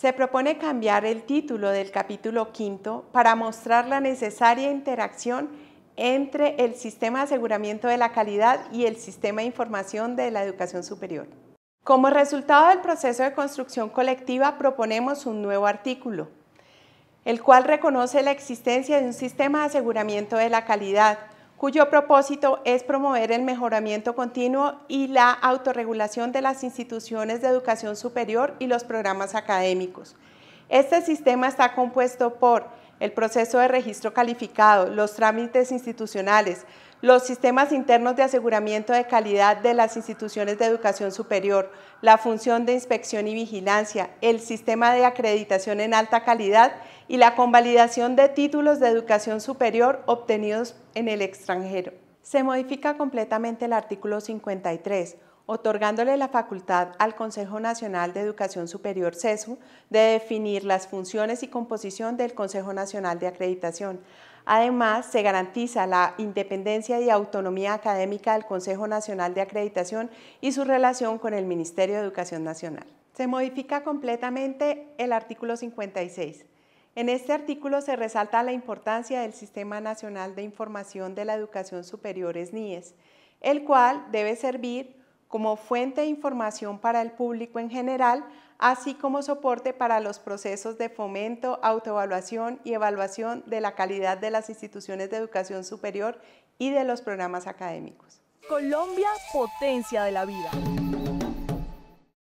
se propone cambiar el título del capítulo quinto para mostrar la necesaria interacción entre el sistema de aseguramiento de la calidad y el sistema de información de la educación superior. Como resultado del proceso de construcción colectiva proponemos un nuevo artículo, el cual reconoce la existencia de un sistema de aseguramiento de la calidad, cuyo propósito es promover el mejoramiento continuo y la autorregulación de las instituciones de educación superior y los programas académicos. Este sistema está compuesto por el proceso de registro calificado, los trámites institucionales, los sistemas internos de aseguramiento de calidad de las instituciones de educación superior, la función de inspección y vigilancia, el sistema de acreditación en alta calidad y la convalidación de títulos de educación superior obtenidos en el extranjero. Se modifica completamente el artículo 53 otorgándole la facultad al Consejo Nacional de Educación Superior CESU de definir las funciones y composición del Consejo Nacional de Acreditación. Además, se garantiza la independencia y autonomía académica del Consejo Nacional de Acreditación y su relación con el Ministerio de Educación Nacional. Se modifica completamente el artículo 56. En este artículo se resalta la importancia del Sistema Nacional de Información de la Educación Superior SNIES, e el cual debe servir como fuente de información para el público en general, así como soporte para los procesos de fomento, autoevaluación y evaluación de la calidad de las instituciones de educación superior y de los programas académicos. Colombia, potencia de la vida.